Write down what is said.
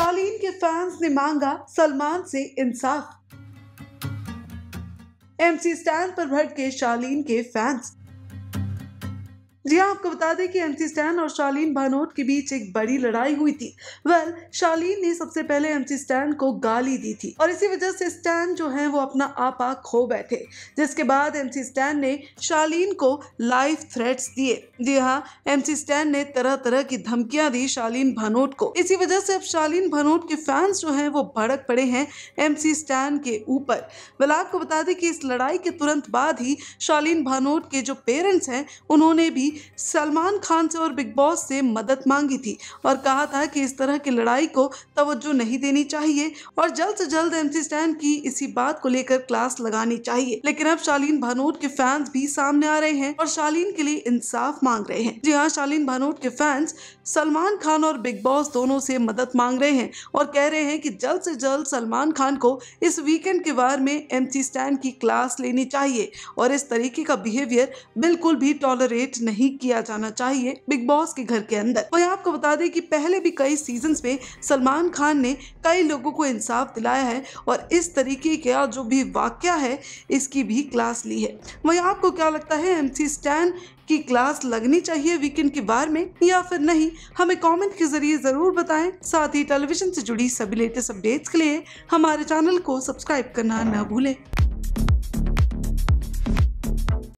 शालीन के फैंस ने मांगा सलमान से इंसाफ एमसी स्टैंड पर भड़के शालीन के फैंस जी हाँ, आपको बता दें कि एमसी स्टैन और शालीन भानोट के बीच एक बड़ी लड़ाई हुई थी वेल शालीन ने सबसे पहले एमसी स्टैन को गाली दी थी और इसी वजह से स्टैन जो है वो अपना आपा खो बैठे जिसके बाद एमसी स्टैन ने शालीन को लाइफ थ्रेट्स दिए जी हाँ एमसी स्टैन ने तरह तरह की धमकियां दी शालीन भानोट को इसी वजह से अब शालीन भानोट के फैंस जो है वो भड़क पड़े हैं एमसी स्टैन के ऊपर वेल आपको बता दें कि इस लड़ाई के तुरंत बाद ही शालीन भानोट के जो पेरेंट्स हैं उन्होंने भी सलमान खान से और बिग बॉस से मदद मांगी थी और कहा था कि इस तरह की लड़ाई को तवज्जो नहीं देनी चाहिए और जल्द से जल्द एमसी स्टैन की इसी बात को लेकर क्लास लगानी चाहिए लेकिन अब शालीन भानोट के फैंस भी सामने आ रहे हैं और शालीन के लिए इंसाफ मांग रहे हैं जी हाँ शालीन भानोट के फैंस सलमान खान और बिग बॉस दोनों से मदद मांग रहे हैं और कह रहे हैं कि जल्द से जल्द सलमान खान को इस वीकेंड के बार में एमसी स्टैन की क्लास लेनी चाहिए और इस तरीके का बिहेवियर बिल्कुल भी टॉलरेट नहीं नहीं किया जाना चाहिए बिग बॉस के घर के अंदर वही आपको बता दें कि पहले भी कई सीजन में सलमान खान ने कई लोगों को इंसाफ दिलाया है और इस तरीके का जो भी वाक्य है इसकी भी क्लास ली है वही आपको क्या लगता है एम स्टैन की क्लास लगनी चाहिए वीकेंड के बार में या फिर नहीं हमें कमेंट के जरिए ज़रूर बताएं साथ ही टेलीविजन से जुड़ी सभी लेटेस्ट अपडेट्स के लिए हमारे चैनल को सब्सक्राइब करना न भूलें